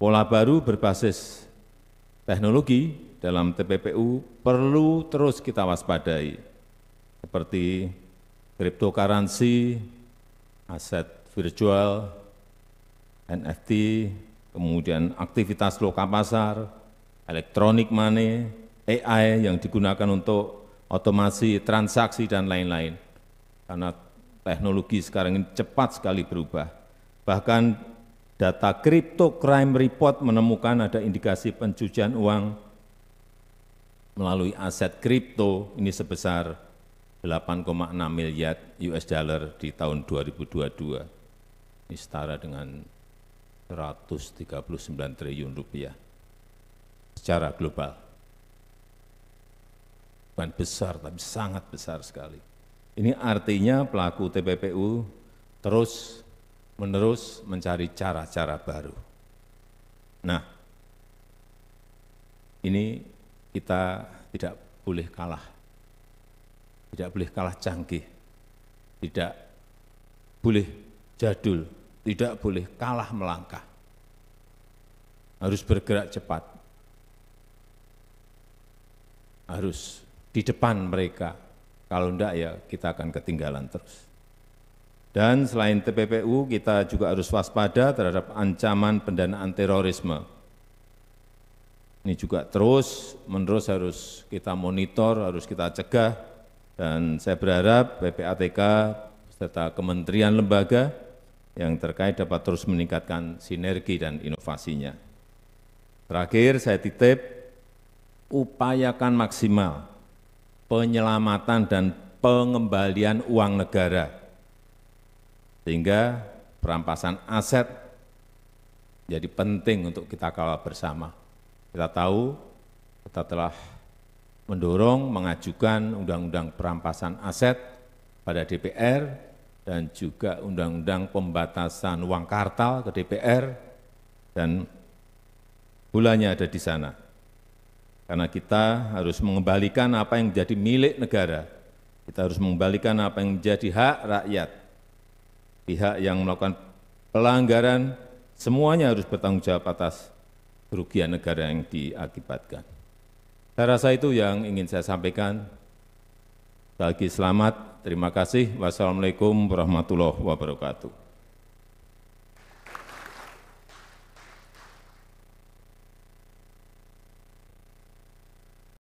Pola baru berbasis teknologi dalam TPPU perlu terus kita waspadai, seperti cryptocurrency, aset virtual, NFT, kemudian aktivitas loka pasar, elektronik money, AI yang digunakan untuk otomasi transaksi dan lain-lain. Karena teknologi sekarang ini cepat sekali berubah. Bahkan data crypto crime report menemukan ada indikasi pencucian uang melalui aset kripto ini sebesar 8,6 miliar US dollar di tahun 2022. Ini setara dengan 139 triliun rupiah secara global. Bukan besar, tapi sangat besar sekali. Ini artinya pelaku TPPU terus menerus mencari cara-cara baru. Nah, ini kita tidak boleh kalah, tidak boleh kalah canggih, tidak boleh jadul, tidak boleh kalah melangkah. Harus bergerak cepat, harus di depan mereka. Kalau enggak ya kita akan ketinggalan terus. Dan selain TPPU, kita juga harus waspada terhadap ancaman pendanaan terorisme. Ini juga terus menerus harus kita monitor, harus kita cegah, dan saya berharap PPATK serta kementerian lembaga yang terkait dapat terus meningkatkan sinergi dan inovasinya. Terakhir, saya titip, upayakan maksimal penyelamatan dan pengembalian uang negara sehingga perampasan aset jadi penting untuk kita kawal bersama. Kita tahu kita telah mendorong mengajukan undang-undang perampasan aset pada DPR dan juga undang-undang pembatasan uang kartal ke DPR dan bulannya ada di sana. Karena kita harus mengembalikan apa yang menjadi milik negara. Kita harus mengembalikan apa yang menjadi hak rakyat pihak yang melakukan pelanggaran semuanya harus bertanggung jawab atas kerugian negara yang diakibatkan. Saya rasa itu yang ingin saya sampaikan. Bagi selamat, terima kasih. Wassalamualaikum warahmatullahi wabarakatuh.